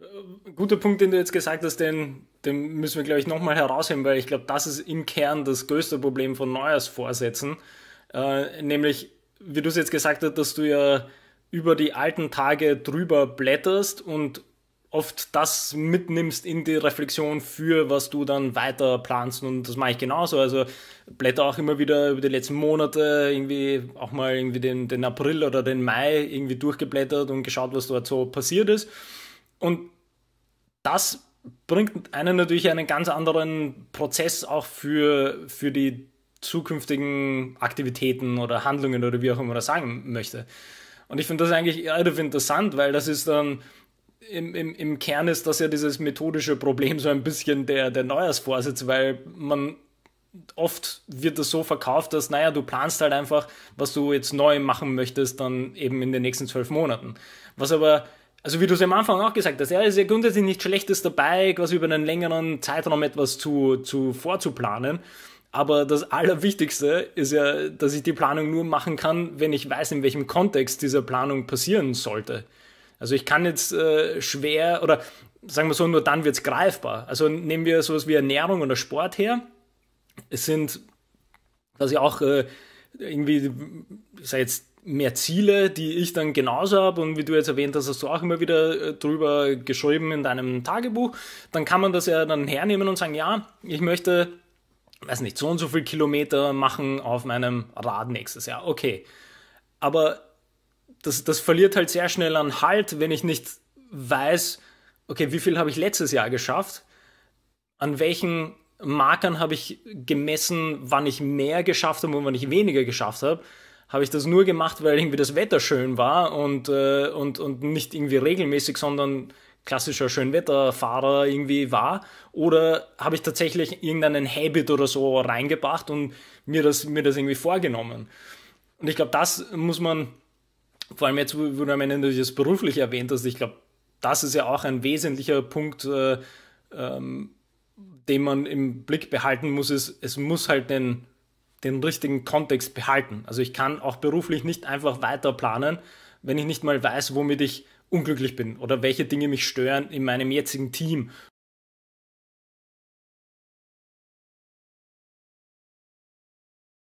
Äh, guter Punkt, den du jetzt gesagt hast, den, den müssen wir, glaube ich, nochmal herausheben, weil ich glaube, das ist im Kern das größte Problem von Neujahrsvorsätzen. Äh, nämlich, wie du es jetzt gesagt hast, dass du ja über die alten Tage drüber blätterst und oft das mitnimmst in die Reflexion für, was du dann weiter planst. Und das mache ich genauso. Also blätter auch immer wieder über die letzten Monate, irgendwie auch mal irgendwie den, den April oder den Mai irgendwie durchgeblättert und geschaut, was dort so passiert ist. Und das bringt einen natürlich einen ganz anderen Prozess auch für, für die zukünftigen Aktivitäten oder Handlungen oder wie auch immer das sagen möchte. Und ich finde das eigentlich relativ interessant, weil das ist dann im, im, im Kern ist das ja dieses methodische Problem so ein bisschen der, der Neujahrsvorsitz, weil man oft wird das so verkauft, dass, naja, du planst halt einfach, was du jetzt neu machen möchtest, dann eben in den nächsten zwölf Monaten. Was aber also wie du es am Anfang auch gesagt hast, ja, es ist ja grundsätzlich nicht schlechtes dabei, quasi über einen längeren Zeitraum etwas zu, zu vorzuplanen. Aber das Allerwichtigste ist ja, dass ich die Planung nur machen kann, wenn ich weiß, in welchem Kontext diese Planung passieren sollte. Also ich kann jetzt äh, schwer oder sagen wir so, nur dann wird es greifbar. Also nehmen wir sowas wie Ernährung oder Sport her. Es sind quasi auch äh, irgendwie, ich sage jetzt mehr Ziele, die ich dann genauso habe und wie du jetzt erwähnt hast, hast du auch immer wieder äh, drüber geschrieben in deinem Tagebuch, dann kann man das ja dann hernehmen und sagen, ja, ich möchte, weiß nicht, so und so viel Kilometer machen auf meinem Rad nächstes Jahr. Okay. Aber das, das verliert halt sehr schnell an Halt, wenn ich nicht weiß, okay, wie viel habe ich letztes Jahr geschafft? An welchen Markern habe ich gemessen, wann ich mehr geschafft habe und wann ich weniger geschafft habe? habe ich das nur gemacht, weil irgendwie das Wetter schön war und, äh, und, und nicht irgendwie regelmäßig, sondern klassischer Schönwetterfahrer irgendwie war oder habe ich tatsächlich irgendeinen Habit oder so reingebracht und mir das, mir das irgendwie vorgenommen. Und ich glaube, das muss man, vor allem jetzt, wo du am Ende das beruflich erwähnt hast, ich glaube, das ist ja auch ein wesentlicher Punkt, äh, ähm, den man im Blick behalten muss, ist, es muss halt den den richtigen Kontext behalten. Also ich kann auch beruflich nicht einfach weiter planen, wenn ich nicht mal weiß, womit ich unglücklich bin oder welche Dinge mich stören in meinem jetzigen Team